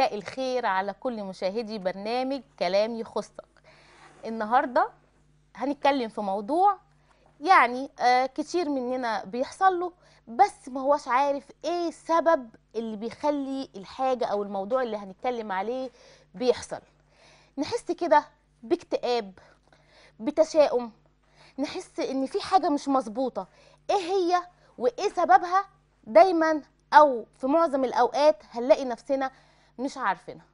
مساء الخير على كل مشاهدي برنامج كلام يخصك النهاردة هنتكلم في موضوع يعني آه، كتير مننا بيحصل له بس ما هوش عارف ايه السبب اللي بيخلي الحاجة او الموضوع اللي هنتكلم عليه بيحصل نحس كده باكتئاب بتشاؤم نحس ان في حاجة مش مظبوطة ايه هي وايه سببها دايما او في معظم الاوقات هنلاقي نفسنا مش عارفينها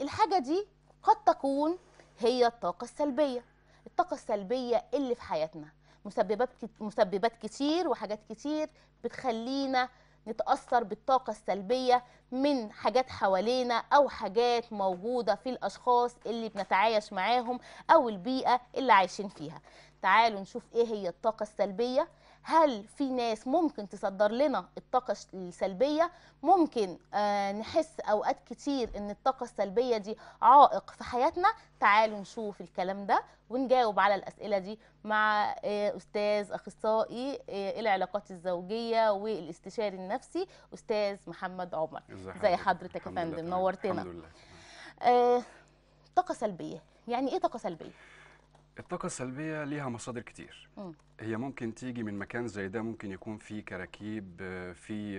الحاجة دي قد تكون هي الطاقة السلبية الطاقة السلبية اللي في حياتنا مسببات مسببات كتير وحاجات كتير بتخلينا نتأثر بالطاقة السلبية من حاجات حوالينا أو حاجات موجودة في الأشخاص اللي بنتعايش معاهم أو البيئة اللي عايشين فيها تعالوا نشوف إيه هي الطاقة السلبية هل في ناس ممكن تصدر لنا الطاقة السلبية ممكن آه نحس أوقات كتير إن الطاقة السلبية دي عائق في حياتنا تعالوا نشوف الكلام ده ونجاوب على الأسئلة دي مع آه، أستاذ أخصائي آه، العلاقات الزوجية والاستشاري النفسي أستاذ محمد عمر زي حضرتك يا فندم نورتنا الحمد لله. آه، طاقة سلبية يعني إيه طاقة سلبية؟ الطاقة السلبية ليها مصادر كتير م. هي ممكن تيجي من مكان زي ده ممكن يكون في كراكيب في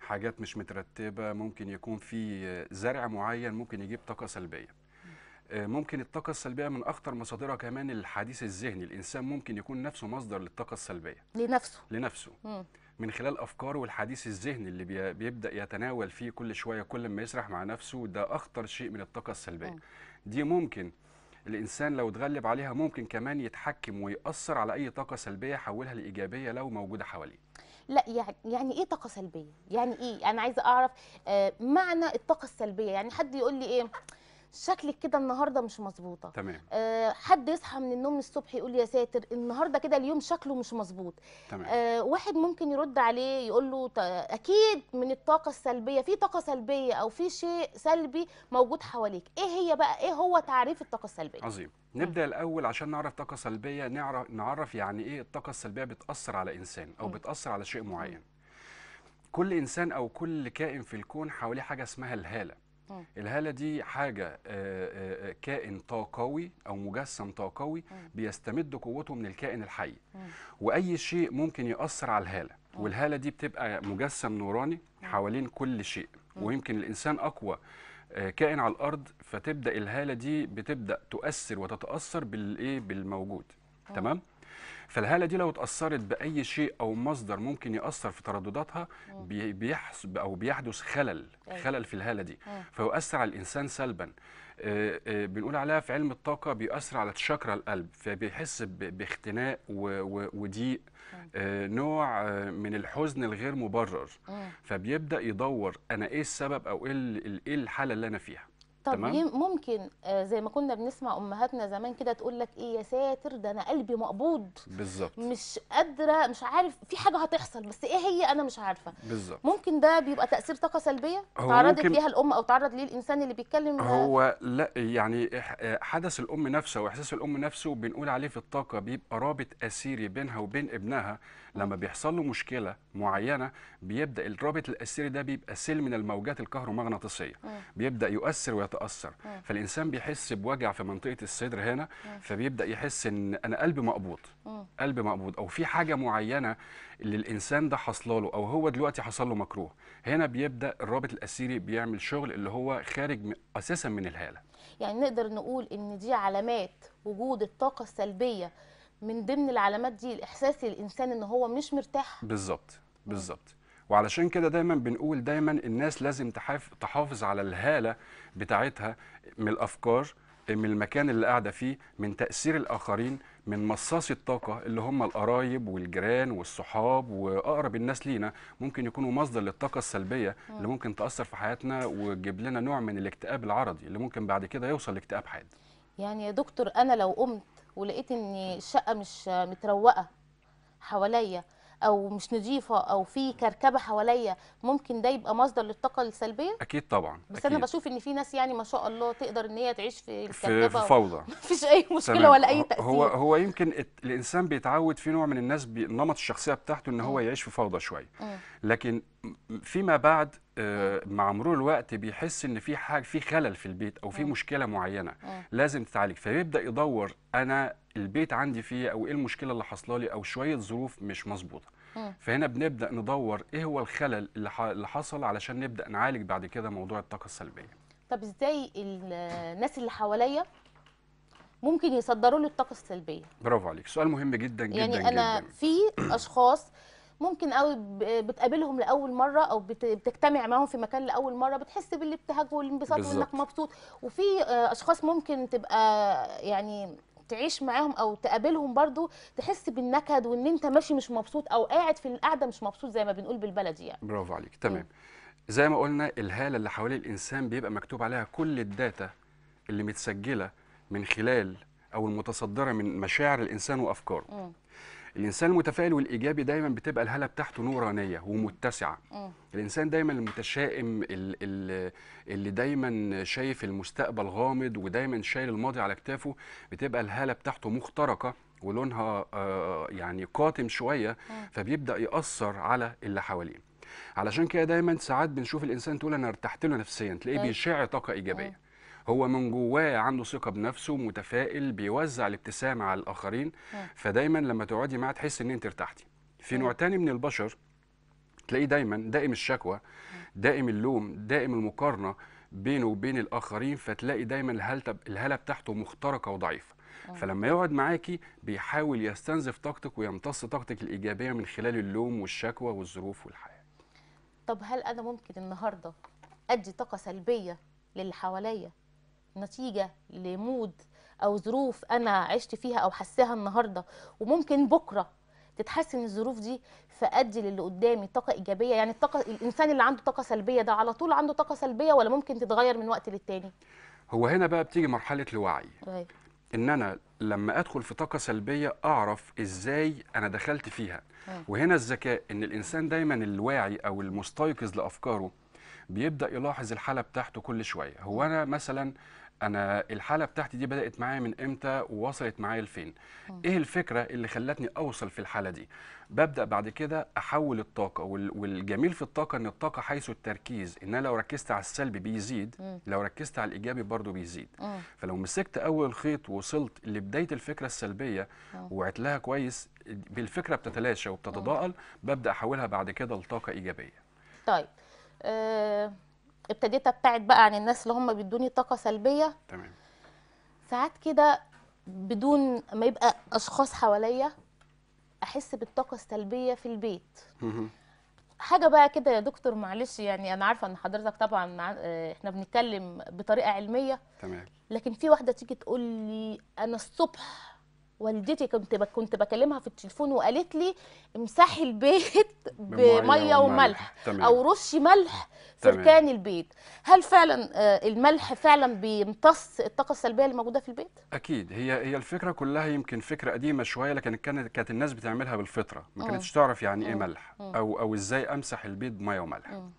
حاجات مش مترتبة ممكن يكون في آه، زرع معين ممكن يجيب طاقة سلبية آه، ممكن الطاقة السلبية من أخطر مصادرها كمان الحديث الذهني الإنسان ممكن يكون نفسه مصدر للطاقة السلبية لنفسه لنفسه م. من خلال افكاره والحديث الذهني اللي بيبدا يتناول فيه كل شويه كل ما يسرح مع نفسه ده اخطر شيء من الطاقه السلبيه م. دي ممكن الانسان لو اتغلب عليها ممكن كمان يتحكم ويأثر على اي طاقه سلبيه يحولها لايجابيه لو موجوده حواليه لا يعني يعني ايه طاقه سلبيه يعني ايه انا عايزه اعرف آه، معنى الطاقه السلبيه يعني حد يقول لي ايه شكلك كده النهارده مش مظبوطه تمام آه حد يصحى من النوم الصبح يقول يا ساتر النهارده كده اليوم شكله مش مظبوط تمام آه واحد ممكن يرد عليه يقول له اكيد من الطاقه السلبيه في طاقه سلبيه او في شيء سلبي موجود حواليك ايه هي بقى ايه هو تعريف الطاقه السلبيه عظيم نبدا الاول عشان نعرف طاقه سلبيه نعرف نعرف يعني ايه الطاقه السلبيه بتاثر على انسان او بتاثر على شيء معين كل انسان او كل كائن في الكون حواليه حاجه اسمها الهاله اه. الهاله دي حاجه آه، آه، كائن طاقوي او مجسم طاقوي بيستمد قوته من الكائن الحي واي شيء ممكن ياثر على الهاله والهاله دي بتبقى مجسم نوراني حوالين كل شيء ويمكن الانسان اقوى كائن على الارض فتبدا الهاله دي بتبدا تؤثر وتتاثر بالايه بالموجود تمام فالهاله دي لو اتاثرت باي شيء او مصدر ممكن ياثر في تردداتها بيحس او بيحدث خلل أيوة. خلل في الهاله دي فيؤثر على الانسان سلبا بنقول عليها في علم الطاقه بيأثر على تشاكرا القلب فبيحس باختناق وضيق نوع من الحزن الغير مبرر فبيبدا يدور انا ايه السبب او ايه, إيه الحاله اللي انا فيها طب تمام؟ ممكن آه، زي ما كنا بنسمع امهاتنا زمان كده تقول لك ايه يا ساتر ده انا قلبي مقبوض بالظبط مش قادره مش عارف في حاجه هتحصل بس ايه هي انا مش عارفه بالظبط ممكن ده بيبقى تاثير طاقه سلبيه تعرضت ليها الام او تعرض ليه الانسان اللي بيتكلم هو لا يعني آه، حدث الام نفسه واحساس الام نفسه بنقول عليه في الطاقه بيبقى رابط اسيري بينها وبين ابنها لما بيحصل له مشكله معينه بيبدا الرابط الاسيري ده بيبقى سيل من الموجات الكهرومغناطيسيه بيبدا يؤثر ويتاثر فالانسان بيحس بوجع في منطقه الصدر هنا فبيبدا يحس ان انا قلبي مقبوض قلبي مقبوض او في حاجه معينه اللي الانسان ده حصل له او هو دلوقتي حصل له مكروه هنا بيبدا الرابط الاسيري بيعمل شغل اللي هو خارج اساسا من الهاله يعني نقدر نقول ان دي علامات وجود الطاقه السلبيه من ضمن العلامات دي الاحساس الانسان ان هو مش مرتاح بالظبط بالظبط وعلشان كده دايما بنقول دايما الناس لازم تحافظ على الهاله بتاعتها من الافكار من المكان اللي قاعده فيه من تاثير الاخرين من مصاصي الطاقه اللي هم القرايب والجيران والصحاب واقرب الناس لينا ممكن يكونوا مصدر للطاقه السلبيه اللي ممكن تاثر في حياتنا وتجيب لنا نوع من الاكتئاب العرضي اللي ممكن بعد كده يوصل لاكتئاب حاد يعني يا دكتور انا لو قمت ولقيت ان الشقه مش متروقه حواليا او مش نظيفه او في كركبه حواليا ممكن ده يبقى مصدر للطاقه السلبيه اكيد طبعا بس أكيد. انا بشوف ان في ناس يعني ما شاء الله تقدر ان هي تعيش في الكركبه في فوضى مفيش اي مشكله تمام. ولا اي تاثير هو هو يمكن الانسان بيتعود في نوع من الناس بنمط الشخصيه بتاعته ان هو يعيش في فوضى شويه لكن فيما بعد آه، مع مرور الوقت بيحس ان في حاجه في خلل في البيت او في مشكله معينه لازم تتعالج فيبدا يدور انا البيت عندي فيه او ايه المشكله اللي حصلها لي او شويه ظروف مش مظبوطه فهنا بنبدا ندور ايه هو الخلل اللي اللي حصل علشان نبدا نعالج بعد كده موضوع الطاقه السلبيه طب ازاي الناس اللي حواليا ممكن يصدروا لي الطاقه السلبيه برافو عليك سؤال مهم جدا جدا يعني انا جداً. في اشخاص ممكن قوي بتقابلهم لاول مره او بتجتمع معاهم في مكان لاول مره بتحس بالابتهاج والانبساط وانك مبسوط وفي آه، اشخاص ممكن تبقى يعني تعيش معاهم او تقابلهم برضو تحس بالنكد وان انت ماشي مش مبسوط او قاعد في القعده مش مبسوط زي ما بنقول بالبلدي يعني برافو عليك تمام زي ما قلنا الهاله اللي حوالي الانسان بيبقى مكتوب عليها كل الداتا اللي متسجله من خلال او المتصدره من مشاعر الانسان وافكاره م. الانسان المتفائل والايجابي دايما بتبقى الهاله بتاعته نورانيه ومتسعه م. الانسان دايما المتشائم اللي, اللي دايما شايف المستقبل غامض ودايما شايل الماضي على كتافه بتبقى الهاله بتاعته مخترقه ولونها آه يعني قاتم شويه م. فبيبدا ياثر على اللي حواليه علشان كده دايما ساعات بنشوف الانسان تقول انا ارتحت له نفسيا تلاقيه طيب. بيشع طاقه ايجابيه م. هو من جواه عنده ثقه بنفسه متفائل بيوزع الابتسامه على الاخرين اه. فدايما لما تقعدي معاه تحس ان انت ارتحتي في اه. نوع تاني من البشر تلاقيه دايما دائم الشكوى اه. دائم اللوم دائم المقارنه بينه وبين الاخرين فتلاقي دايما الهاله بتاعته مخترقه وضعيفه فلما يقعد معاكي بيحاول يستنزف طاقتك ويمتص طاقتك الايجابيه من خلال اللوم والشكوى والظروف والحياه طب هل انا ممكن النهارده ادي طاقه سلبيه للي حواليا نتيجه لمود او ظروف انا عشت فيها او حساها النهارده وممكن بكره تتحسن الظروف دي فادي للي قدامي طاقه ايجابيه يعني الطاقه الانسان اللي عنده طاقه سلبيه ده على طول عنده طاقه سلبيه ولا ممكن تتغير من وقت للتاني هو هنا بقى بتيجي مرحله الوعي أي. طيب. ان انا لما ادخل في طاقه سلبيه اعرف ازاي انا دخلت فيها أي. طيب. وهنا الذكاء ان الانسان دايما الواعي او المستيقظ لافكاره بيبدا يلاحظ الحاله بتاعته كل شويه هو انا مثلا انا الحاله بتاعتي دي بدات معايا من امتى ووصلت معايا لفين ايه الفكره اللي خلتني اوصل في الحاله دي ببدا بعد كده احول الطاقه والجميل في الطاقه ان الطاقه حيث التركيز ان انا لو ركزت على السلبي بيزيد لو ركزت على الايجابي برضه بيزيد فلو مسكت اول خيط ووصلت لبدايه الفكره السلبيه وعدت لها كويس بالفكره بتتلاشى وبتتضاءل ببدا احولها بعد كده لطاقه ايجابيه طيب أه ابتديت ابتعد بقى عن الناس اللي هم بيدوني طاقه سلبيه تمام ساعات كده بدون ما يبقى اشخاص حواليا احس بالطاقه السلبيه في البيت حاجه بقى كده يا دكتور معلش يعني انا عارفه ان حضرتك طبعا احنا بنتكلم بطريقه علميه تمام لكن في واحده تيجي تقول لي انا الصبح والدتي كنت كنت بكلمها في التليفون وقالت لي امسحي البيت بميه وملح تمام. او رشي ملح في ركان البيت هل فعلا آه، الملح فعلا بيمتص الطاقه السلبيه اللي موجوده في البيت اكيد هي هي الفكره كلها يمكن فكره قديمه شويه لكن كانت كانت الناس بتعملها بالفطره ما كانتش تعرف يعني ايه ملح او او ازاي امسح البيت بميه وملح م.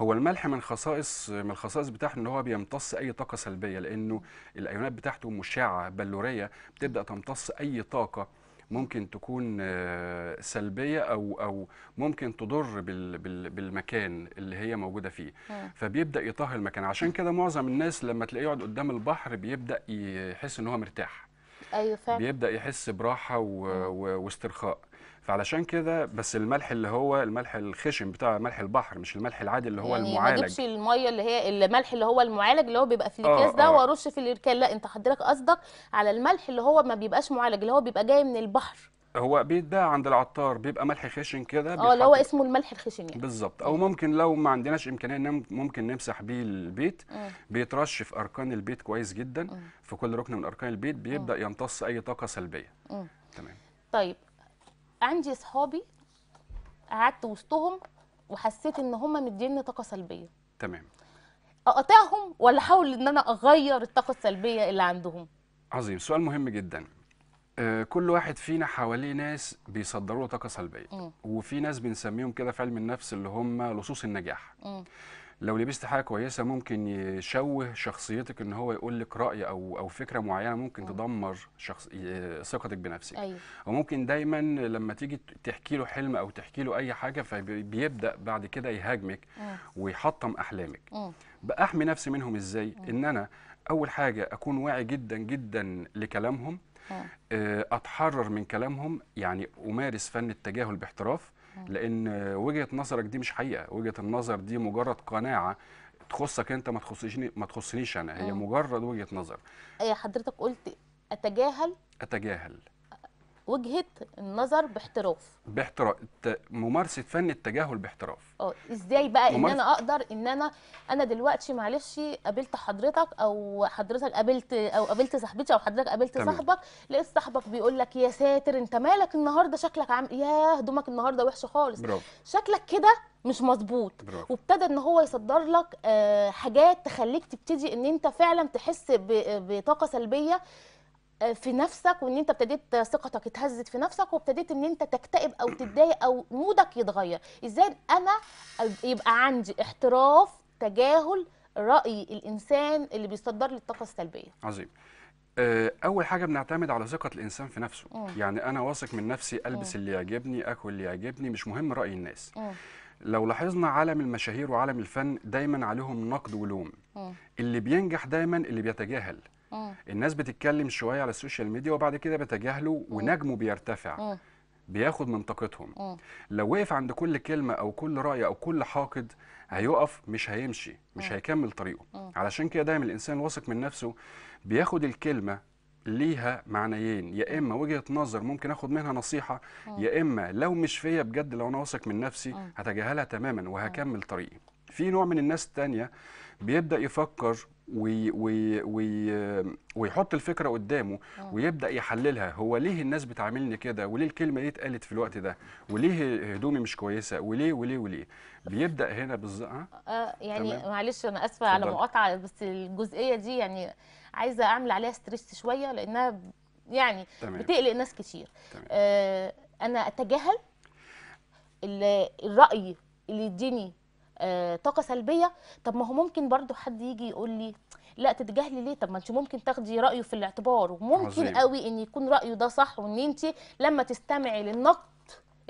هو الملح من خصائص من الخصائص بتاعته ان هو بيمتص اي طاقه سلبيه لانه الايونات بتاعته مشعه بلوريه بتبدا تمتص اي طاقه ممكن تكون آه، سلبيه او او ممكن تضر بالمكان اللي هي موجوده فيه فبيبدا يطهي المكان عشان كده معظم الناس لما تلاقيه يقعد قدام البحر بيبدا يحس ان هو مرتاح ايوه فعلا بيبدا يحس براحه واسترخاء فعلشان كده بس الملح اللي هو الملح الخشن بتاع ملح البحر مش الملح العادي اللي هو يعني المعالج ما اجيبش الميه اللي هي الملح اللي هو المعالج اللي هو بيبقى في الاكياس آه ده آه. وارش في الاركان لا انت حضرتك قصدك على الملح اللي هو ما بيبقاش معالج اللي هو بيبقى جاي من البحر هو بيتباع عند العطار بيبقى ملح خشن كده اه اللي هو اسمه الملح الخشن يعني بالظبط او أيوة. ممكن لو ما عندناش امكانيه ممكن نمسح بيه البيت بيترش في اركان البيت كويس جدا في كل ركن من اركان البيت بيبدا يمتص اي طاقه سلبيه تمام طيب عندي صحابي قعدت وسطهم وحسيت ان هم مديني طاقه سلبيه تمام اقاطعهم ولا احاول ان انا اغير الطاقه السلبيه اللي عندهم عظيم سؤال مهم جدا آه، كل واحد فينا حواليه ناس بيصدروا له طاقه سلبيه م. وفي ناس بنسميهم كده في علم النفس اللي هم لصوص النجاح م. لو لبست حاجه كويسه ممكن يشوه شخصيتك ان هو يقول لك راي او او فكره معينه ممكن أيوه. تدمر شخص ثقتك بنفسك أيوة. وممكن دايما لما تيجي تحكي له حلم او تحكي له اي حاجه فبيبدا بعد كده يهاجمك أه. ويحطم احلامك أه. باحمي نفسي منهم ازاي أه. ان انا اول حاجه اكون واعي جدا جدا لكلامهم آه، اتحرر من كلامهم يعني امارس فن التجاهل باحتراف اه. لان وجهه نظرك دي مش حقيقه وجهه النظر دي مجرد قناعه تخصك انت ما تخصنيش ما تخصنيش انا هي اه. مجرد وجهه نظر اي حضرتك قلت اتجاهل اتجاهل وجهه النظر باحتراف باحتراف ممارسه فن التجاهل باحتراف اه ازاي بقى ممارس... ان انا اقدر ان انا انا دلوقتي معلش قابلت حضرتك او حضرتك قابلت او قابلت صاحبتي او حضرتك قابلت صاحبك لقيت صاحبك بيقول لك يا ساتر انت مالك النهارده شكلك عامل يا هدومك النهارده وحشه خالص برافو. شكلك كده مش مظبوط وابتدى ان هو يصدر لك آه، حاجات تخليك تبتدي ان انت فعلا تحس بطاقه سلبيه آه، في نفسك وان انت ابتديت ثقتك اتهزت في نفسك وابتديت ان انت تكتئب او تتضايق او مودك يتغير ازاي انا يبقى عندي احتراف تجاهل راي الانسان اللي بيصدر لي الطاقه السلبيه عظيم آه، اول حاجه بنعتمد على ثقه الانسان في نفسه م. يعني انا واثق من نفسي البس م. اللي يعجبني اكل اللي يعجبني مش مهم راي الناس م. لو لاحظنا عالم المشاهير وعالم الفن دايما عليهم نقد ولوم م. اللي بينجح دايما اللي بيتجاهل أوه. الناس بتتكلم شويه على السوشيال ميديا وبعد كده بتجاهله آه. ونجمه بيرتفع أوه. بياخد من طاقتهم آه. لو وقف عند كل كلمه او كل راي او كل حاقد هيقف مش هيمشي مش أوه. هيكمل طريقه أوه. علشان كده دايما الانسان الواثق من نفسه بياخد الكلمه ليها معنيين يا آه. اما وجهه نظر ممكن اخد منها نصيحه يا اما لو مش فيا بجد لو انا واثق من نفسي هتجاهلها تماما وهكمل طريقي في نوع من الناس الثانيه بيبدا يفكر وي وي وي ويحط الفكره قدامه آه. ويبدا يحللها هو ليه الناس بتعاملني كده وليه الكلمه دي اتقالت في الوقت ده وليه هدومي مش كويسه وليه وليه وليه بيبدا هنا بالظبط آه. آه يعني تمام. معلش انا اسفه على مقاطعه بس الجزئيه دي يعني عايزه اعمل عليها ستريس شويه لانها يعني تمام. بتقلق ناس كتير تمام. آه انا اتجاهل الراي اللي يديني آه، طاقه سلبيه طب ما هو ممكن برضو حد يجي يقول لي لا تتجاهلي ليه طب ما انت ممكن تاخدي رايه في الاعتبار وممكن عظيم. قوي ان يكون رايه ده صح وان انت لما تستمعي للنقد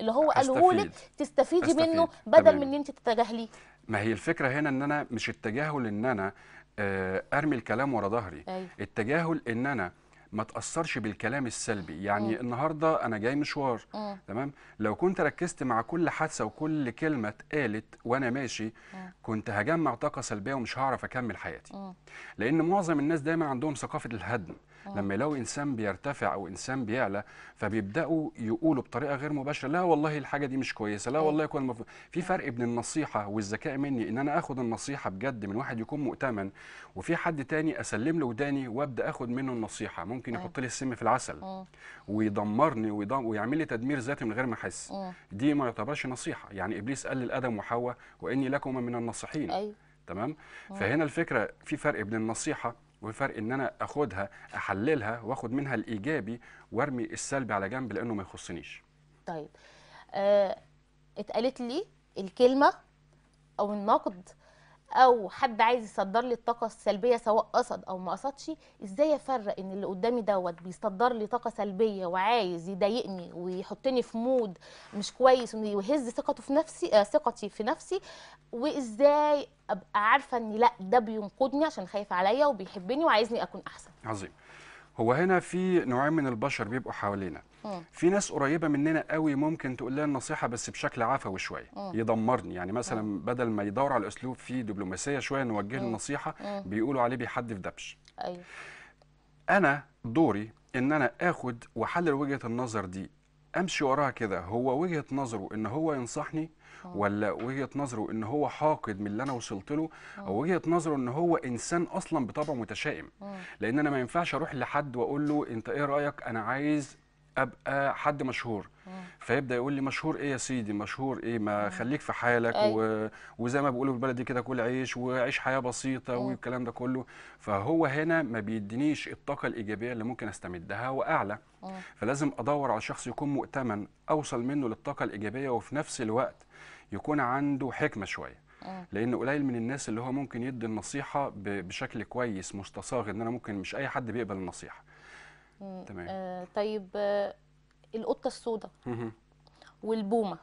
اللي هو قاله لك تستفيدي أستفيد. منه بدل من ان انت تتجاهليه ما هي الفكره هنا ان انا مش التجاهل ان انا آه، ارمي الكلام ورا ظهري أيوه. التجاهل ان انا ما تاثرش بالكلام السلبي يعني م. النهارده انا جاي مشوار تمام لو كنت ركزت مع كل حادثه وكل كلمه اتقالت وانا ماشي م. كنت هجمع طاقه سلبيه ومش هعرف اكمل حياتي م. لان معظم الناس دايما عندهم ثقافه الهدم م. آه. لما يلاقوا انسان بيرتفع او انسان بيعلى فبيبداوا يقولوا بطريقه غير مباشره لا والله الحاجه دي مش كويسه لا آه. والله كان المفروض في فرق بين النصيحه والذكاء مني ان انا اخد النصيحه بجد من واحد يكون مؤتمن وفي حد تاني اسلم له وداني وابدا اخد منه النصيحه ممكن آه. يحط لي السم في العسل ويدمرني ويدم... ويعمل لي تدمير ذاتي من غير ما احس دي ما يعتبرش نصيحه يعني ابليس قال لادم وحواء واني لكما من الناصحين أيوه. تمام فهنا الفكره في فرق بين النصيحه والفرق ان انا اخدها احللها واخد منها الايجابي وارمي السلبي على جنب لانه ما يخصنيش طيب آه اتقالت لي الكلمه او النقد او حد عايز يصدر لي الطاقه السلبيه سواء قصد او ما قصدش ازاي افرق ان اللي قدامي دوت بيصدر لي طاقه سلبيه وعايز يضايقني ويحطني في مود مش كويس ويهز ثقته في نفسي آه ثقتي في نفسي وازاي ابقى عارفه ان لا ده بينقذني عشان خايف عليا وبيحبني وعايزني اكون احسن عظيم هو هنا في نوعين من البشر بيبقوا حوالينا اه. في ناس قريبه مننا قوي ممكن تقول لها النصيحه بس بشكل عفوي شويه اه. يدمرني يعني اه. مثلا مم. بدل ما يدور على اسلوب فيه دبلوماسيه شويه نوجه له النصيحه بيقولوا عليه بيحدف دبش ايوه انا دوري ان انا اخد واحلل وجهه النظر دي امشي وراها كده هو وجهه نظره ان هو ينصحني آه. ولا وجهه نظره ان هو حاقد من اللي انا وصلت له آه. او وجهه نظره ان هو انسان اصلا بطبعه متشائم آه. لان انا ما ينفعش اروح لحد واقول له انت ايه رايك انا عايز ابقى حد مشهور فيبدا يقول لي مشهور ايه يا سيدي مشهور ايه ما خليك في حالك و... وزي ما بيقولوا في دي كده كل عيش وعيش حياه بسيطه والكلام ده كله فهو هنا ما بيدينيش الطاقه الايجابيه اللي ممكن استمدها واعلى فلازم ادور على شخص يكون مؤتمن اوصل منه للطاقه الايجابيه وفي نفس الوقت يكون عنده حكمه شويه آه. لان قليل من الناس اللي هو ممكن يدي النصيحه بشكل كويس مستصاغ ان انا ممكن مش اي حد بيقبل النصيحه تمام آه طيب آه القطه السوداء والبومه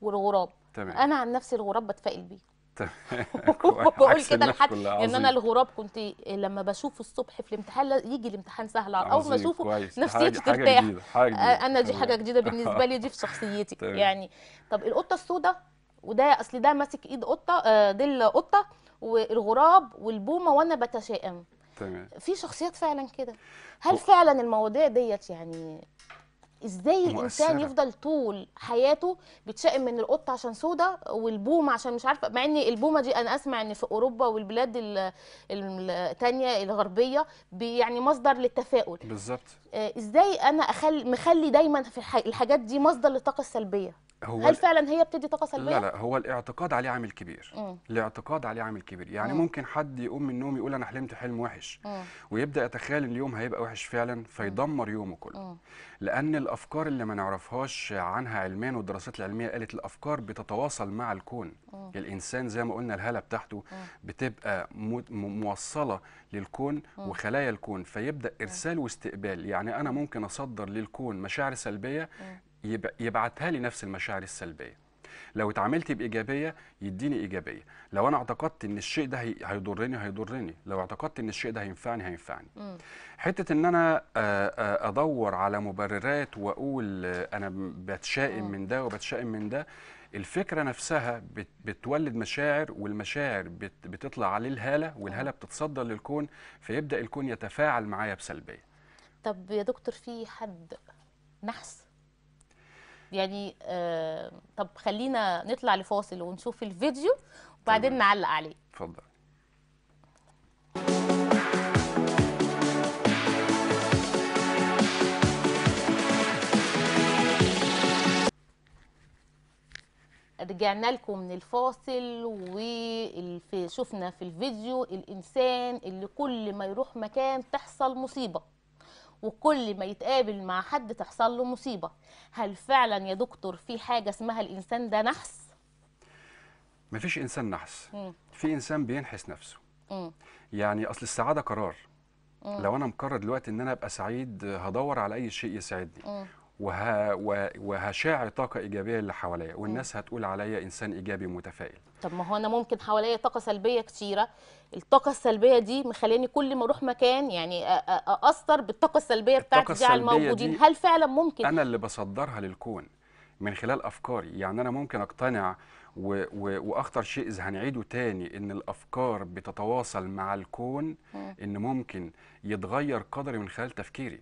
والغراب تمام. انا عن نفسي الغراب بتفائل بيه بقول كده لحد ان انا الغراب كنت لما بشوفه الصبح في الامتحان يجي الامتحان سهل اول ما اشوفه نفسيتي ترتاح آه، انا دي حاجه جديده بالنسبه لي دي في شخصيتي طيب. يعني طب القطه السوداء وده اصل ده ماسك ايد قطه آه، دي القطه والغراب والبومه وانا بتشائم تمام في شخصيات فعلا كده هل فعلا المواضيع ديت يعني ازاي الانسان يفضل طول حياته بيتشائم من القطه عشان سودا والبومه عشان مش عارفه مع ان البومه دي انا اسمع ان في اوروبا والبلاد الثانيه الغربيه يعني مصدر للتفاؤل بالظبط آه، ازاي انا اخلي مخلي دايما في الحاجات دي مصدر للطاقه السلبيه هو هل فعلا هي بتدي طاقه سلبيه لا لا هو الاعتقاد عليه عامل كبير مم. الاعتقاد عليه عامل كبير يعني مم. ممكن حد يقوم من النوم يقول انا حلمت حلم وحش مم. ويبدا يتخيل ان اليوم هيبقى وحش فعلا فيدمر يومه كله مم. لان الافكار اللي ما نعرفهاش عنها علميا والدراسات العلميه قالت الافكار بتتواصل مع الكون مم. الانسان زي ما قلنا الهاله بتاعته مم. بتبقى موصله للكون مم. وخلايا الكون فيبدا ارسال واستقبال يعني يعني انا ممكن اصدر للكون مشاعر سلبيه يبعتها لي نفس المشاعر السلبيه لو اتعاملت بايجابيه يديني ايجابيه لو انا اعتقدت ان الشيء ده هيضرني هيضرني لو اعتقدت ان الشيء ده هينفعني هينفعني حته ان انا ادور على مبررات واقول انا بتشائم من ده وبتشائم من ده الفكره نفسها بتولد مشاعر والمشاعر بتطلع عليه الهاله والهاله بتتصدر للكون فيبدا الكون يتفاعل معايا بسلبيه طب يا دكتور في حد نحس يعني آه طب خلينا نطلع لفاصل ونشوف الفيديو وبعدين نعلق عليه اتفضل رجعنا لكم من الفاصل وشفنا في الفيديو الانسان اللي كل ما يروح مكان تحصل مصيبه وكل ما يتقابل مع حد تحصل له مصيبه هل فعلا يا دكتور في حاجه اسمها الانسان ده نحس مفيش انسان نحس مم. في انسان بينحس نفسه مم. يعني اصل السعاده قرار مم. لو انا مقرر دلوقتي ان انا ابقى سعيد هدور على اي شيء يسعدني وه... وهشاع طاقه ايجابيه اللي حواليا والناس هتقول عليا انسان ايجابي متفائل طب ما هو انا ممكن حواليا طاقه سلبيه كتيره الطاقه السلبيه دي مخليني كل ما اروح مكان يعني اثر بالطاقه السلبيه بتاعتي دي على الموجودين هل فعلا ممكن انا اللي بصدرها للكون من خلال افكاري يعني انا ممكن اقتنع و... و... واخطر شيء اذا هنعيده تاني ان الافكار بتتواصل مع الكون ان ممكن يتغير قدري من خلال تفكيري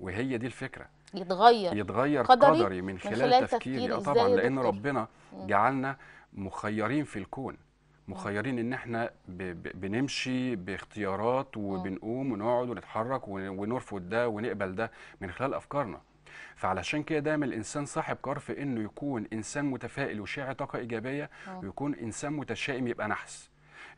وهي دي الفكره يتغير يتغير قدري, قدري من خلال, من خلال تفكيري, تفكيري آه طبعا لان ربنا جعلنا مخيرين في الكون مخيرين ان احنا بنمشي باختيارات وبنقوم ونقعد ونتحرك ونرفض ده ونقبل ده من خلال افكارنا فعلشان كده دايما الانسان صاحب قرار في انه يكون انسان متفائل وشاع طاقه ايجابيه ويكون انسان متشائم يبقى نحس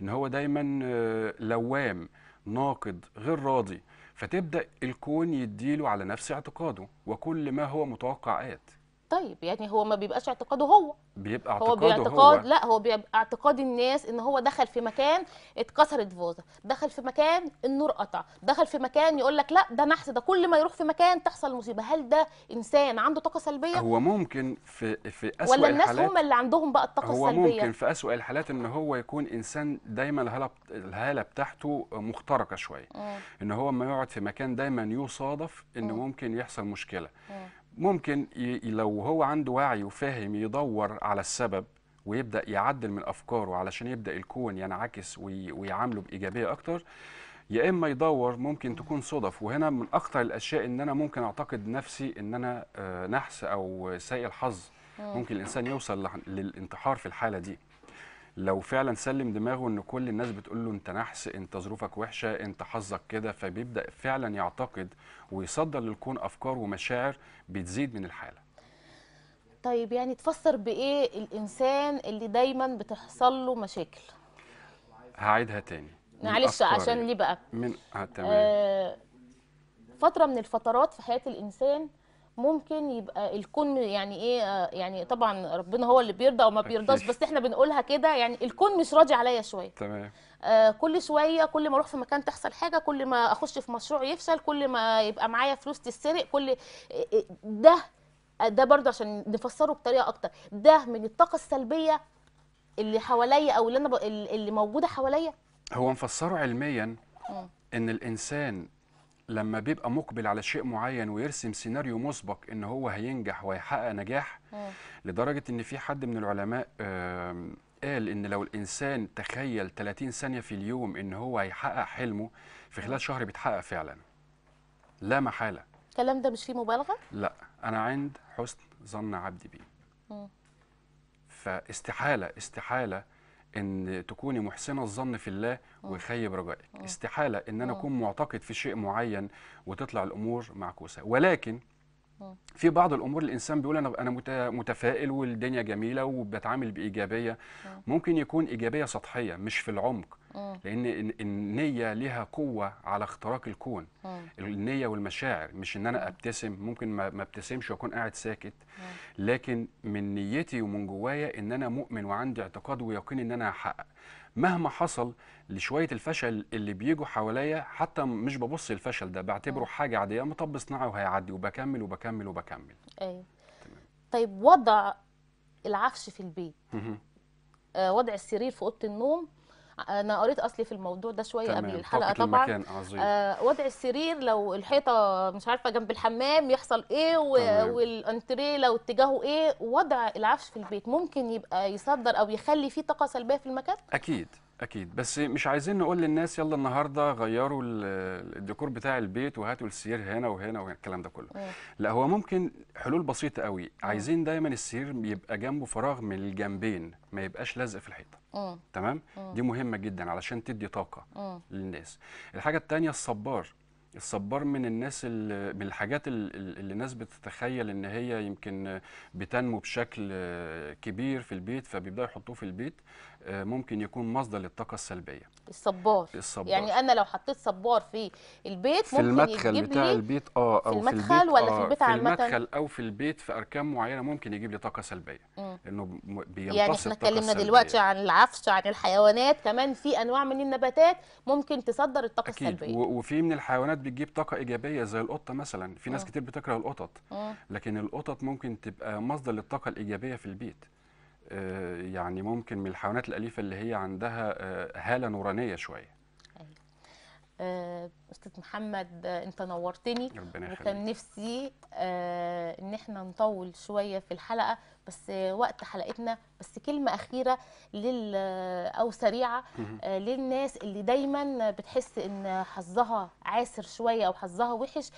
ان هو دايما آه، لوام ناقد غير راضي فتبدأ الكون يديله على نفس اعتقاده وكل ما هو متوقع آت طيب يعني هو ما بيبقاش اعتقاده هو بيبقى اعتقاده هو هو. لا هو بيبقى اعتقاد الناس ان هو دخل في مكان اتكسرت فوزه دخل في مكان النور قطع دخل في مكان يقول لك لا ده نحس ده كل ما يروح في مكان تحصل مصيبه هل ده انسان عنده طاقه سلبيه هو ممكن في في اسوء ولا الناس الحالات هم اللي عندهم بقى الطاقه هو السلبيه هو ممكن في اسوء الحالات ان هو يكون انسان دايما الهاله الهاله بتاعته مخترقه شويه ان هو ما يقعد في مكان دايما يصادف ان مم. ممكن يحصل مشكله مم. ممكن ي... لو هو عنده وعي وفاهم يدور على السبب ويبدا يعدل من افكاره علشان يبدا الكون ينعكس وي... ويعامله بايجابيه اكتر يا اما يدور ممكن تكون صدف وهنا من اخطر الاشياء ان انا ممكن اعتقد نفسي ان انا آه، نحس او سيء الحظ ممكن الانسان يوصل للانتحار في الحاله دي لو فعلا سلم دماغه ان كل الناس بتقول له انت نحس انت ظروفك وحشه انت حظك كده فبيبدا فعلا يعتقد ويصدر للكون افكار ومشاعر بتزيد من الحاله طيب يعني تفسر بايه الانسان اللي دايما بتحصل له مشاكل هعيدها تاني معلش عشان إيه؟ ليه بقى من آه تمام آه فتره من الفترات في حياه الانسان ممكن يبقى الكون يعني ايه آه، يعني طبعا ربنا هو اللي بيرضى او ما بيرضاش بس احنا بنقولها كده يعني الكون مش راضي عليا شويه تمام آه كل شويه كل ما اروح في مكان تحصل حاجه كل ما اخش في مشروع يفشل كل ما يبقى معايا فلوس تتسرق كل آه، آه، ده ده برضه عشان نفسره بطريقه اكتر ده من الطاقه السلبيه اللي حواليا او اللي انا ب... اللي موجوده حواليا هو مفسره علميا ان الانسان لما بيبقى مقبل على شيء معين ويرسم سيناريو مسبق ان هو هينجح وهيحقق نجاح لدرجه ان في حد من العلماء قال ان لو الانسان تخيل 30 ثانيه في اليوم ان هو هيحقق حلمه في خلال شهر بيتحقق فعلا لا محاله الكلام ده مش فيه مبالغه لا انا عند حسن ظن عبدي بيه فاستحاله استحاله ان تكوني محسنه الظن في الله آه. ويخيب رجائك آه. استحاله ان انا آه. اكون معتقد في شيء معين وتطلع الامور معكوسه ولكن في بعض الامور الانسان بيقول انا انا متفائل والدنيا جميله وبتعامل بايجابيه ممكن يكون ايجابيه سطحيه مش في العمق آه. لان النيه لها قوه على اختراق الكون آه. النيه والمشاعر مش ان انا آه. ابتسم ممكن ما ابتسمش واكون قاعد ساكت لكن من نيتي ومن جوايا ان انا مؤمن وعندي اعتقاد ويقين ان انا هحقق مهما حصل لشويه الفشل اللي بيجوا حواليا حتى مش ببص الفشل ده بعتبره حاجه عاديه مطب صناعي وهيعدي وبكمل وبكمل وبكمل ايوه طيب وضع العفش في البيت وضع السرير في اوضه النوم انا قريت اصلي في الموضوع ده شويه قبل الحلقه طبعا المكان. عظيم. آه وضع السرير لو الحيطه مش عارفه جنب الحمام يحصل ايه و... والانتريه لو اتجاهه ايه وضع العفش في البيت ممكن يبقى يصدر او يخلي فيه طاقه سلبيه في المكان اكيد اكيد بس مش عايزين نقول للناس يلا النهارده غيروا الديكور بتاع البيت وهاتوا السرير هنا وهنا والكلام ده كله لا هو ممكن حلول بسيطه قوي عايزين دايما السرير يبقى جنبه فراغ من الجنبين ما يبقاش لازق في الحيطه آه. تمام آه. دي مهمه جدا علشان تدي طاقه مم. آه. للناس الحاجه الثانيه الصبار الصبار من الناس من الحاجات اللي الناس بتتخيل ان هي يمكن بتنمو بشكل كبير في البيت فبيبداوا يحطوه في البيت آه، ممكن يكون مصدر للطاقه السلبيه الصبار. الصبار يعني انا لو حطيت صبار في البيت في ممكن المدخل يجيب بتاع لي البيت اه او في المدخل في البيت ولا في آه، البيت عامه في المدخل او في البيت في اركان معينه ممكن يجيب لي طاقه سلبيه مم. انه بيمتص يعني احنا اتكلمنا دلوقتي عن العفش عن الحيوانات كمان في انواع من النباتات ممكن تصدر الطاقه أكيد. السلبيه وفي من الحيوانات بتجيب طاقه ايجابيه زي القطه مثلا في ناس مم. كتير بتكره القطط مم. لكن القطط ممكن تبقى مصدر للطاقه الايجابيه في البيت آه، يعني ممكن من الحيوانات الأليفة اللي هي عندها آه، هالة نورانية شوية أيوة. آه، استاذ محمد انت نورتني ربنا وكان نفسي ان احنا نطول شويه في الحلقه بس وقت حلقتنا بس كلمه اخيره لل او سريعه للناس اللي دايما بتحس ان حظها عاسر شويه او حظها وحش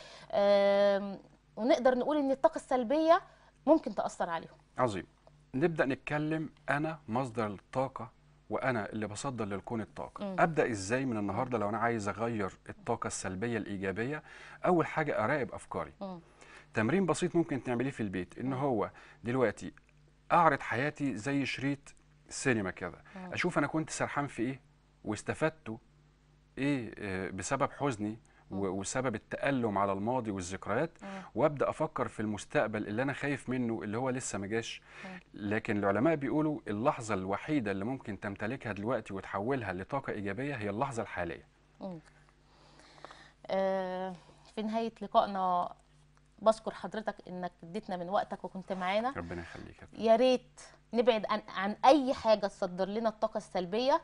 ونقدر نقول ان الطاقه السلبيه ممكن تاثر عليهم عظيم نبدا نتكلم انا مصدر الطاقه وانا اللي بصدر للكون الطاقه م. ابدا ازاي من النهارده لو انا عايز اغير الطاقه السلبيه الايجابيه اول حاجه اراقب افكاري م. تمرين بسيط ممكن تعمليه في البيت ان هو دلوقتي اعرض حياتي زي شريط سينما كده اشوف انا كنت سرحان في ايه واستفدته ايه آه، بسبب حزني وسبب التألم على الماضي والذكريات وابدا افكر في المستقبل اللي انا خايف منه اللي هو لسه ما جاش لكن العلماء بيقولوا اللحظه الوحيده اللي ممكن تمتلكها دلوقتي وتحولها لطاقه ايجابيه هي اللحظه الحاليه آه، في نهايه لقائنا بشكر حضرتك انك اديتنا من وقتك وكنت معانا ربنا يخليك يا ريت نبعد عن اي حاجه تصدر لنا الطاقه السلبيه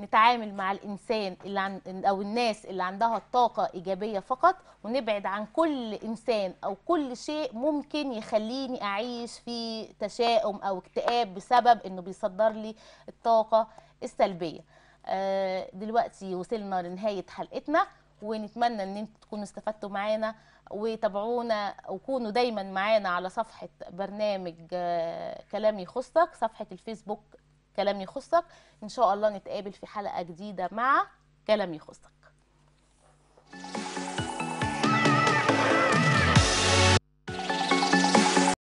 نتعامل مع الانسان اللي او الناس اللي عندها الطاقه ايجابيه فقط ونبعد عن كل انسان او كل شيء ممكن يخليني اعيش في تشاؤم او اكتئاب بسبب انه بيصدر لي الطاقه السلبيه آه، دلوقتي وصلنا لنهايه حلقتنا ونتمنى ان انتم تكونوا استفدتوا معانا وتابعونا وكونوا دايما معانا على صفحه برنامج آه، كلام يخصك صفحه الفيسبوك كلام يخصك ان شاء الله نتقابل في حلقه جديده مع كلام يخصك